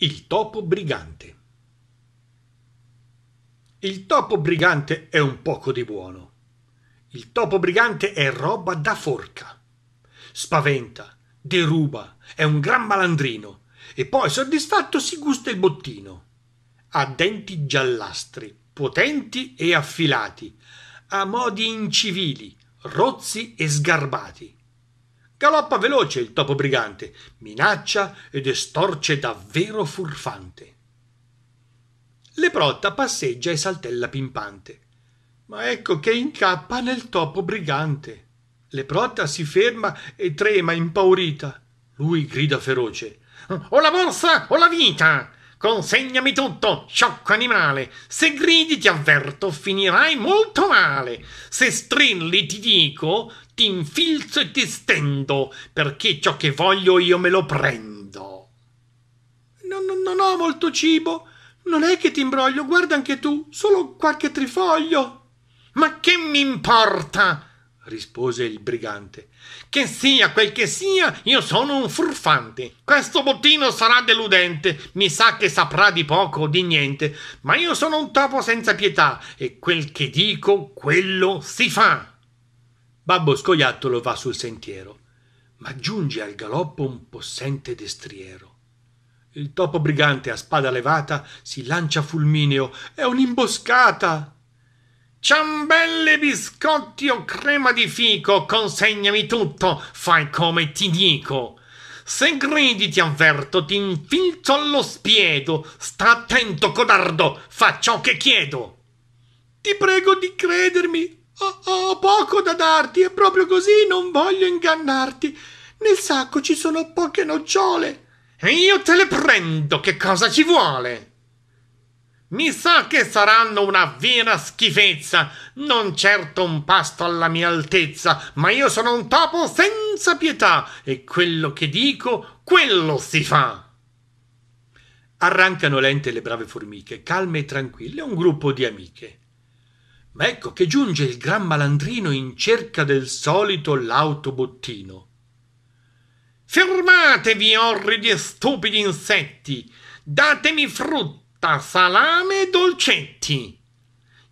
Il topo brigante Il topo brigante è un poco di buono. Il topo brigante è roba da forca. Spaventa, deruba, è un gran malandrino e poi soddisfatto si gusta il bottino. Ha denti giallastri, potenti e affilati, ha modi incivili, rozzi e sgarbati galoppa veloce il topo brigante minaccia ed estorce davvero furfante leprotta passeggia e saltella pimpante ma ecco che incappa nel topo brigante leprotta si ferma e trema impaurita lui grida feroce ho la borsa ho la vita Consegnami tutto, sciocco animale. Se gridi ti avverto, finirai molto male. Se strilli ti dico, ti infilzo e ti stendo, perché ciò che voglio io me lo prendo. No, no, non ho molto cibo. Non è che ti imbroglio, guarda anche tu, solo qualche trifoglio. Ma che mi importa? rispose il brigante. Che sia quel che sia, io sono un furfante. Questo bottino sarà deludente, mi sa che saprà di poco o di niente, ma io sono un topo senza pietà e quel che dico, quello si fa. Babbo Scoiattolo va sul sentiero, ma giunge al galoppo un possente destriero. Il topo brigante a spada levata si lancia fulmineo. È un'imboscata! Ciambelle, biscotti o crema di fico, consegnami tutto, fai come ti dico. Se gridi ti avverto, ti infilzo allo spiedo. Sta attento, codardo, fa ciò che chiedo. Ti prego di credermi, ho, ho poco da darti e proprio così non voglio ingannarti. Nel sacco ci sono poche nocciole. E io te le prendo, che cosa ci vuole? Mi sa che saranno una vera schifezza. Non certo un pasto alla mia altezza, ma io sono un topo senza pietà e quello che dico, quello si fa. Arrancano lente le brave formiche, calme e tranquille, un gruppo di amiche. Ma ecco che giunge il gran malandrino in cerca del solito l'autobottino. Fermatevi, orridi e stupidi insetti! Datemi frutta! tutta salame e dolcetti.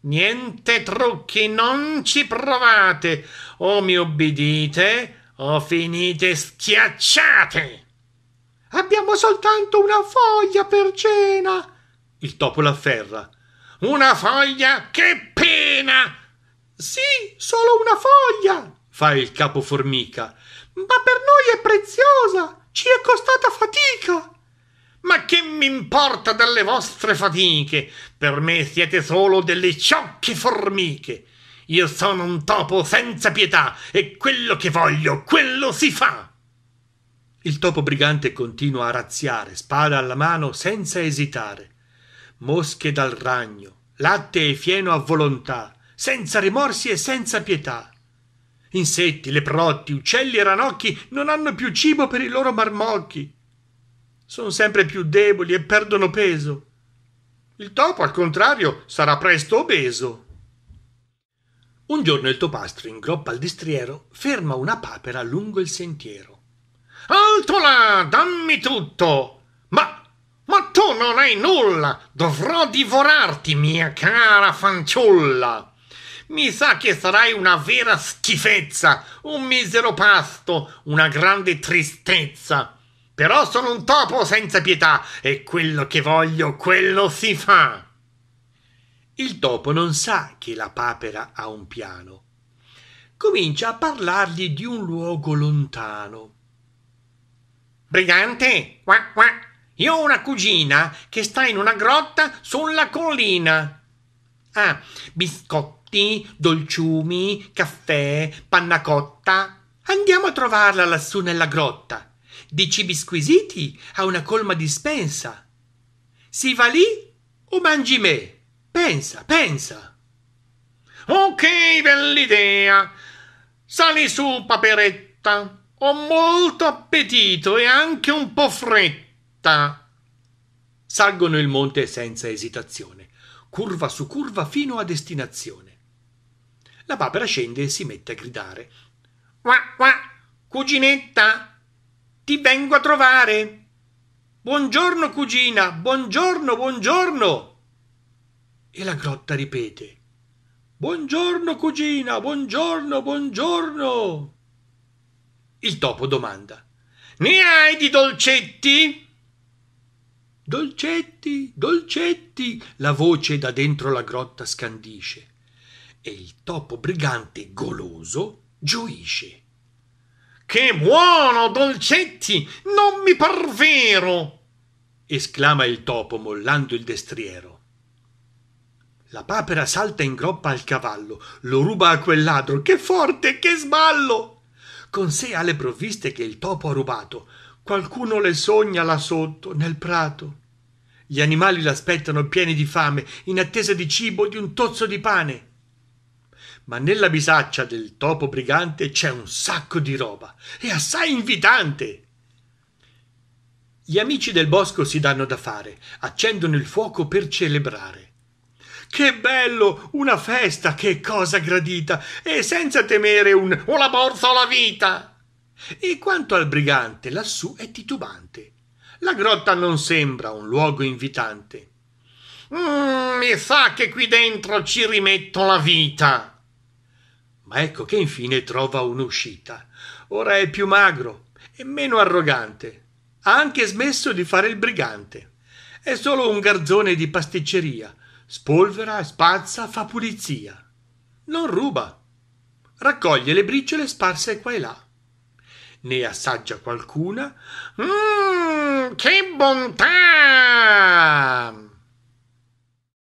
Niente trucchi, non ci provate, o mi obbedite o finite schiacciate. Abbiamo soltanto una foglia per cena. Il topo la afferra. Una foglia, che pena! Sì, solo una foglia, fa il capo formica. Ma per noi è preziosa, ci è costata fatica. Ma che mi importa delle vostre fatiche? Per me siete solo delle ciocche formiche. Io sono un topo senza pietà e quello che voglio, quello si fa. Il topo brigante continua a razziare, spada alla mano, senza esitare. Mosche dal ragno, latte e fieno a volontà, senza rimorsi e senza pietà. Insetti, leprotti, uccelli e ranocchi non hanno più cibo per i loro marmocchi sono sempre più deboli e perdono peso. Il topo, al contrario, sarà presto obeso. Un giorno il topastro, in groppa al distriero, ferma una papera lungo il sentiero. Alto là, dammi tutto! Ma, ma tu non hai nulla! Dovrò divorarti, mia cara fanciulla! Mi sa che sarai una vera schifezza, un misero pasto, una grande tristezza. Però sono un topo senza pietà e quello che voglio, quello si fa. Il topo non sa che la papera ha un piano. Comincia a parlargli di un luogo lontano. Brigante, qua qua, io ho una cugina che sta in una grotta sulla collina. Ah, biscotti, dolciumi, caffè, panna cotta. Andiamo a trovarla lassù nella grotta di cibi squisiti a una colma dispensa. Si va lì o mangi me? Pensa, pensa. Ok, bell'idea. Sali su, paperetta. Ho molto appetito e anche un po' fretta. Salgono il monte senza esitazione, curva su curva fino a destinazione. La papera scende e si mette a gridare. Qua, qua, cuginetta, ti vengo a trovare. Buongiorno cugina, buongiorno, buongiorno. E la grotta ripete. Buongiorno cugina, buongiorno, buongiorno. Il topo domanda. Ne hai di dolcetti? Dolcetti, dolcetti, la voce da dentro la grotta scandisce. E il topo brigante goloso gioisce. Che buono, dolcetti! Non mi par vero! esclama il topo mollando il destriero. La papera salta in groppa al cavallo, lo ruba a quel ladro. Che forte, che sballo! Con sé ha le provviste che il topo ha rubato. Qualcuno le sogna là sotto, nel prato. Gli animali l'aspettano pieni di fame, in attesa di cibo, di un tozzo di pane ma nella bisaccia del topo brigante c'è un sacco di roba e assai invitante gli amici del bosco si danno da fare accendono il fuoco per celebrare che bello una festa che cosa gradita e senza temere un o la borsa o la vita e quanto al brigante lassù è titubante la grotta non sembra un luogo invitante mm, mi sa che qui dentro ci rimetto la vita ma ecco che infine trova un'uscita. Ora è più magro e meno arrogante. Ha anche smesso di fare il brigante. È solo un garzone di pasticceria. Spolvera, spazza, fa pulizia. Non ruba. Raccoglie le briciole sparse qua e là. Ne assaggia qualcuna. Mmm, che bontà!